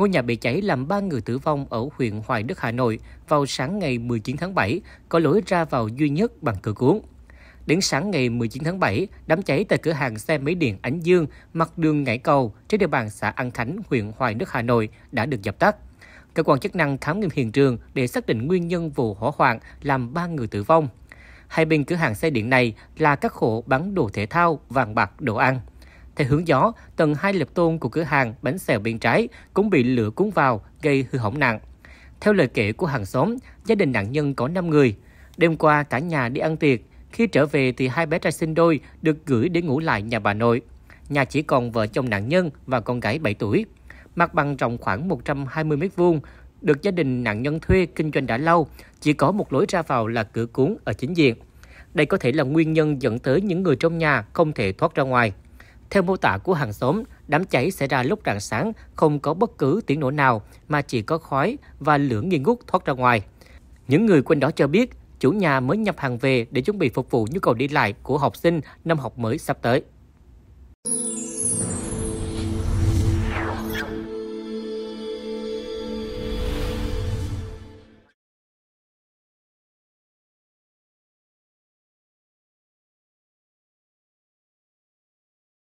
Ngôi nhà bị cháy làm 3 người tử vong ở huyện Hoài Đức, Hà Nội vào sáng ngày 19 tháng 7, có lối ra vào duy nhất bằng cửa cuốn. Đến sáng ngày 19 tháng 7, đám cháy tại cửa hàng xe máy điện Ánh Dương mặt đường Ngãi Cầu trên địa bàn xã An Khánh, huyện Hoài Đức, Hà Nội đã được dập tắt. Cơ quan chức năng khám nghiệm hiện trường để xác định nguyên nhân vụ hỏa hoạn làm 3 người tử vong. Hai bên cửa hàng xe điện này là các hộ bán đồ thể thao, vàng bạc, đồ ăn. Theo hướng gió, tầng hai lập tôn của cửa hàng bánh xèo bên trái cũng bị lửa cuốn vào, gây hư hỏng nặng. Theo lời kể của hàng xóm, gia đình nạn nhân có 5 người. Đêm qua cả nhà đi ăn tiệc, khi trở về thì hai bé trai sinh đôi được gửi để ngủ lại nhà bà nội. Nhà chỉ còn vợ chồng nạn nhân và con gái 7 tuổi. Mặt bằng rộng khoảng 120 m2, được gia đình nạn nhân thuê kinh doanh đã lâu, chỉ có một lối ra vào là cửa cuốn ở chính diện. Đây có thể là nguyên nhân dẫn tới những người trong nhà không thể thoát ra ngoài. Theo mô tả của hàng xóm, đám cháy xảy ra lúc rạng sáng, không có bất cứ tiếng nổ nào mà chỉ có khói và lửa nghi ngút thoát ra ngoài. Những người quanh đó cho biết, chủ nhà mới nhập hàng về để chuẩn bị phục vụ nhu cầu đi lại của học sinh năm học mới sắp tới.